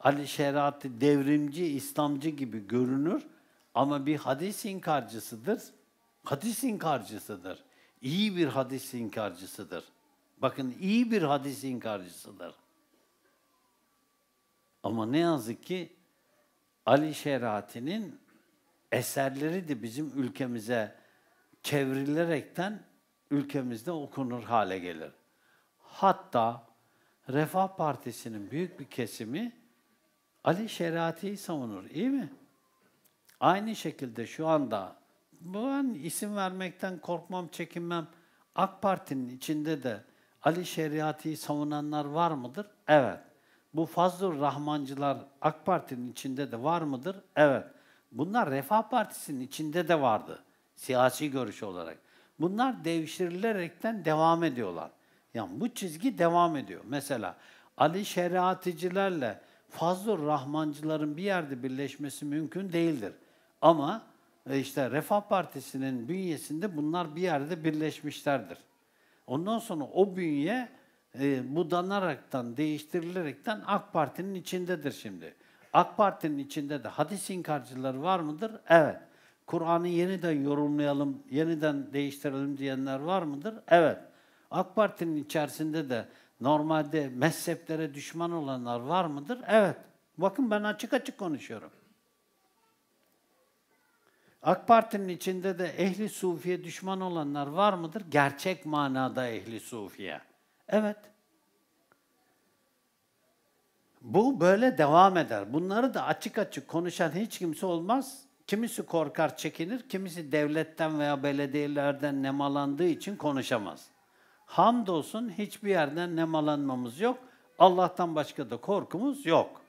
Ali Şerati devrimci, İslamcı gibi görünür ama bir hadis inkarcısıdır. Hadis inkarcısıdır. İyi bir hadis inkarcısıdır. Bakın iyi bir hadis inkarcısıdır. Ama ne yazık ki Ali Şerati'nin eserleri de bizim ülkemize çevrilerekten ülkemizde okunur hale gelir. Hatta Refah Partisi'nin büyük bir kesimi Ali Şerati'yi savunur, iyi mi? Aynı şekilde şu anda, bu an isim vermekten korkmam, çekinmem. AK Parti'nin içinde de Ali Şeriati'yi savunanlar var mıdır? Evet. Bu Fazlur Rahmancılar AK Parti'nin içinde de var mıdır? Evet. Bunlar Refah Partisi'nin içinde de vardı siyasi görüş olarak. Bunlar devşirilerekten devam ediyorlar. Yani bu çizgi devam ediyor. Mesela Ali Şeriaticilerle fazla Rahmancıların bir yerde birleşmesi mümkün değildir. Ama e, işte Refah Partisi'nin bünyesinde bunlar bir yerde birleşmişlerdir. Ondan sonra o bünye e, budanaraktan, değiştirilerekten AK Parti'nin içindedir şimdi. AK Parti'nin içinde de hadis inkarcıları var mıdır? Evet. Kur'an'ı yeniden yorumlayalım, yeniden değiştirelim diyenler var mıdır? Evet. AK Parti'nin içerisinde de normalde mezheplere düşman olanlar var mıdır? Evet. Bakın ben açık açık konuşuyorum. AK Parti'nin içinde de ehli sufiye düşman olanlar var mıdır? Gerçek manada ehli sufiye. Evet. Bu böyle devam eder. Bunları da açık açık konuşan hiç kimse olmaz. Kimisi korkar, çekinir, kimisi devletten veya belediyelerden nemalandığı için konuşamaz. Hamdolsun hiçbir yerden nemalanmamız yok. Allah'tan başka da korkumuz yok.